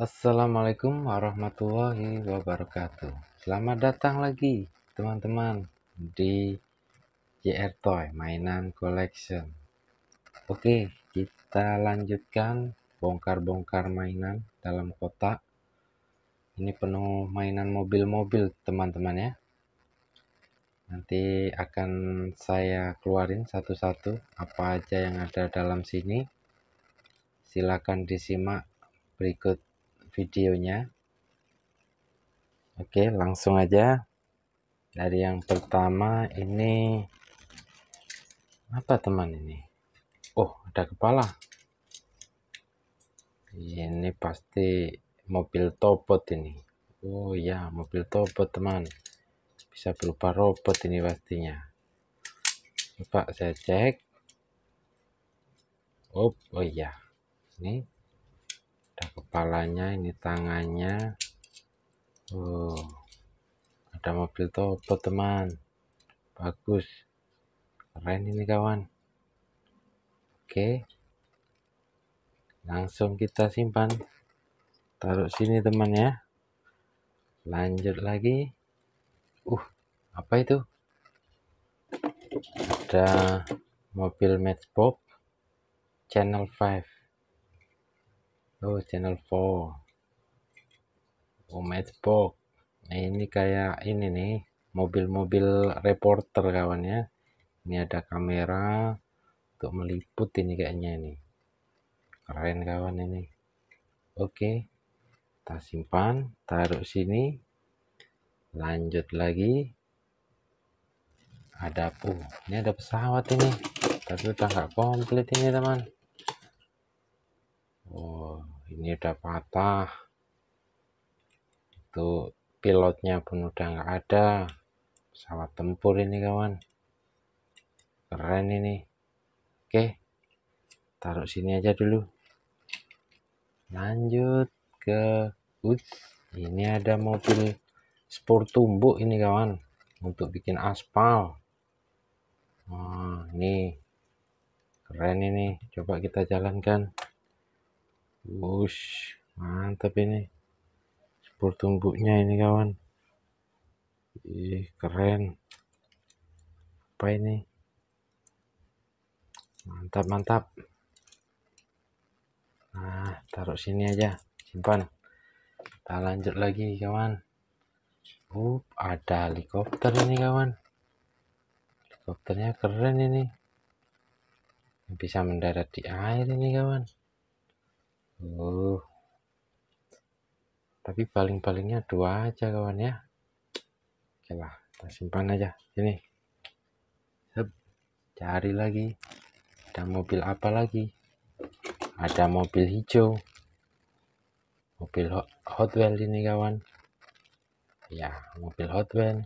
Assalamualaikum warahmatullahi wabarakatuh Selamat datang lagi teman-teman di JR Toy mainan collection Oke kita lanjutkan bongkar-bongkar mainan dalam kotak ini penuh mainan mobil-mobil teman-teman ya nanti akan saya keluarin satu-satu apa aja yang ada dalam sini silakan disimak berikut videonya Oke langsung aja dari yang pertama ini apa teman ini Oh ada kepala ini pasti mobil topot ini Oh ya mobil topot teman bisa berupa robot ini pastinya coba saya cek Oh, oh iya ini kepalanya ini tangannya oh ada mobil topo teman bagus keren ini kawan oke langsung kita simpan taruh sini teman ya lanjut lagi uh apa itu ada mobil matchbox channel 5 oh channel 4 oh matchbox nah ini kayak ini nih mobil-mobil reporter kawan ya ini ada kamera untuk meliput ini kayaknya ini keren kawan ini oke kita simpan taruh sini lanjut lagi ada oh ini ada pesawat ini tapi udah nggak komplit ini teman oh ini udah patah itu pilotnya pun udah nggak ada pesawat tempur ini kawan keren ini oke taruh sini aja dulu lanjut ke Uts, ini ada mobil sport tumbuk ini kawan untuk bikin aspal Wah, ini keren ini coba kita jalankan Wush, mantap ini. Spur tumbuknya ini kawan. Ih, keren. Apa ini? Mantap, mantap. Nah, taruh sini aja. Simpan. Kita lanjut lagi kawan. Uh, ada helikopter ini kawan. Helikopternya keren ini. Bisa mendarat di air ini kawan. Oh. Tapi paling-palingnya dua aja kawan ya. Oke lah, kita simpan aja. Ini. Cari lagi. Ada mobil apa lagi? Ada mobil hijau. Mobil Hot Wheels ini kawan. Ya, mobil Hot Wheels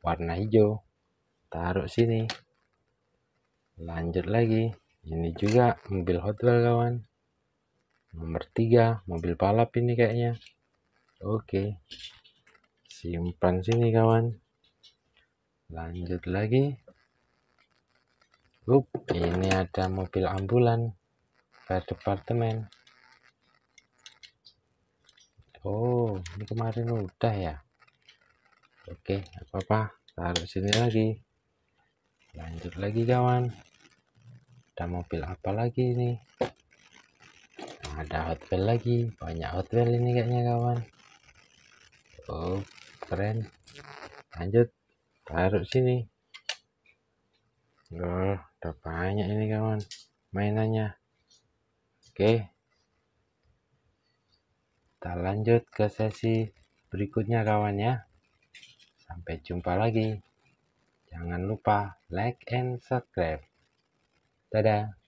warna hijau. Taruh sini. Lanjut lagi. Ini juga mobil Hot Wheels kawan nomor tiga, mobil balap ini kayaknya oke simpan sini kawan lanjut lagi Up, ini ada mobil ambulan fire departemen Oh ini kemarin udah ya Oke apa-apa taruh sini lagi lanjut lagi kawan ada mobil apa lagi ini ada hotel lagi banyak hotel ini kayaknya kawan oh keren lanjut taruh sini Loh, udah banyak ini kawan mainannya oke kita lanjut ke sesi berikutnya kawan ya sampai jumpa lagi jangan lupa like and subscribe dadah